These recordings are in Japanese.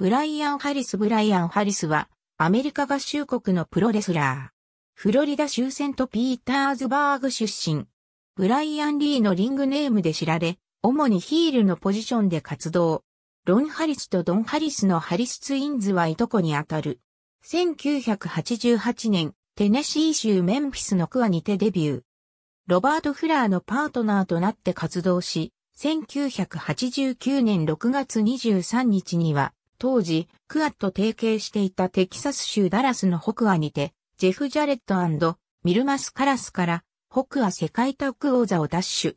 ブライアン・ハリス・ブライアン・ハリスは、アメリカ合衆国のプロレスラー。フロリダ州セント・ピーターズバーグ出身。ブライアン・リーのリングネームで知られ、主にヒールのポジションで活動。ロン・ハリスとドン・ハリスのハリスツインズはいとこにあたる。1988年、テネシー州メンフィスのクアにてデビュー。ロバート・フラーのパートナーとなって活動し、1989年6月23日には、当時、クアッと提携していたテキサス州ダラスの北アにて、ジェフ・ジャレットミルマス・カラスから北ア世界タッグ王座を奪取。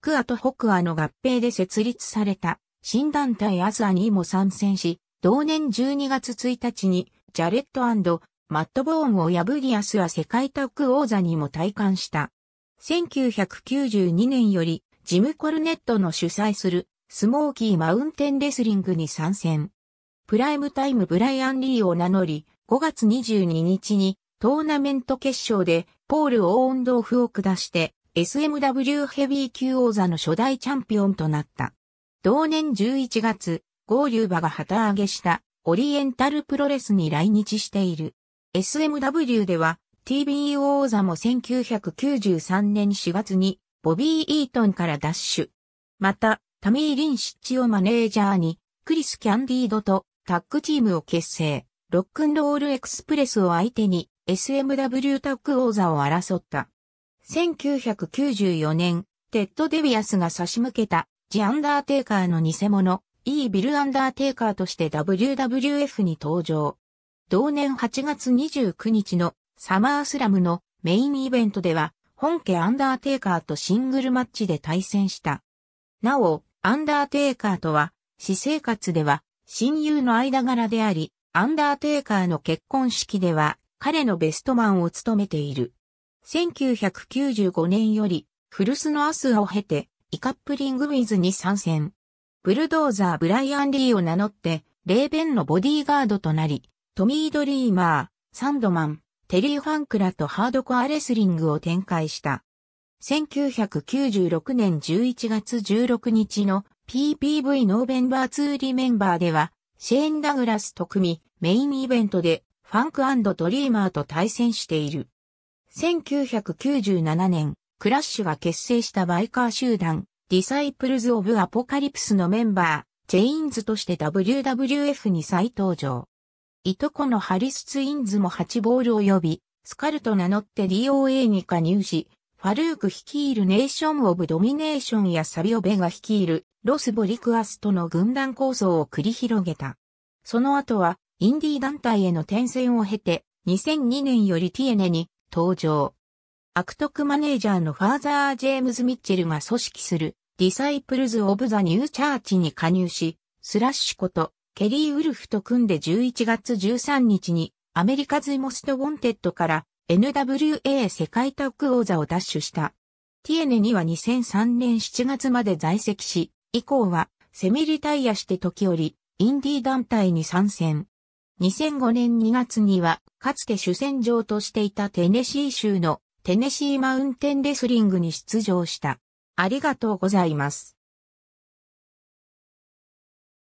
クアと北アの合併で設立された新団体アズアにも参戦し、同年12月1日にジャレットマット・ボーンを破りアスア世界タッグ王座にも退官した。1992年よりジム・コルネットの主催するスモーキー・マウンテン・レスリングに参戦。プライムタイムブライアン・リーを名乗り、5月22日にトーナメント決勝でポール・オーンドーフを下して SMW ヘビー級王座の初代チャンピオンとなった。同年11月、ゴーリューバが旗揚げしたオリエンタルプロレスに来日している。SMW では TBO 王座も1993年4月にボビー・イートンからダッシュ。また、タミー・リン・シッチをマネージャーに、クリス・キャンディードとタッグチームを結成、ロックンロールエクスプレスを相手に SMW タッグ王座を争った。1994年、テッド・デビアスが差し向けた、ジ・アンダーテイカーの偽物、イー・ビル・アンダーテイカーとして WWF に登場。同年8月29日のサマースラムのメインイベントでは、本家アンダーテイカーとシングルマッチで対戦した。なお、アンダーテイカーとは、私生活では親友の間柄であり、アンダーテイカーの結婚式では彼のベストマンを務めている。1995年より古巣のアスを経てイカップリングウィズに参戦。ブルドーザーブライアン・リーを名乗ってレーベンのボディーガードとなり、トミー・ドリーマー、サンドマン、テリー・ファンクラとハードコアレスリングを展開した。1996年11月16日の PPV ノーベンバー2リメンバーでは、シェーン・ダグラスと組メインイベントで、ファンクドリーマーと対戦している。1997年、クラッシュが結成したバイカー集団、ディサイプルズ・オブ・アポカリプスのメンバー、チェインズとして WWF に再登場。いとこのハリス・ツインズも8ボール及び、スカルと名乗って DOA に加入し、ファルーク率いるネーション・オブ・ドミネーションやサビオ・ベが率いるロス・ボリクアスとの軍団構想を繰り広げた。その後は、インディー団体への転戦を経て、2002年よりティエネに登場。悪徳マネージャーのファーザー・ジェームズ・ミッチェルが組織するディサイプルズ・オブ・ザ・ニュー・チャーチに加入し、スラッシュことケリー・ウルフと組んで11月13日にアメリカズ・モスト・ウォンテッドから NWA 世界タッグ王座を奪取した。ティエネには2003年7月まで在籍し、以降はセミリタイヤして時折、インディー団体に参戦。2005年2月には、かつて主戦場としていたテネシー州のテネシーマウンテンレスリングに出場した。ありがとうございます。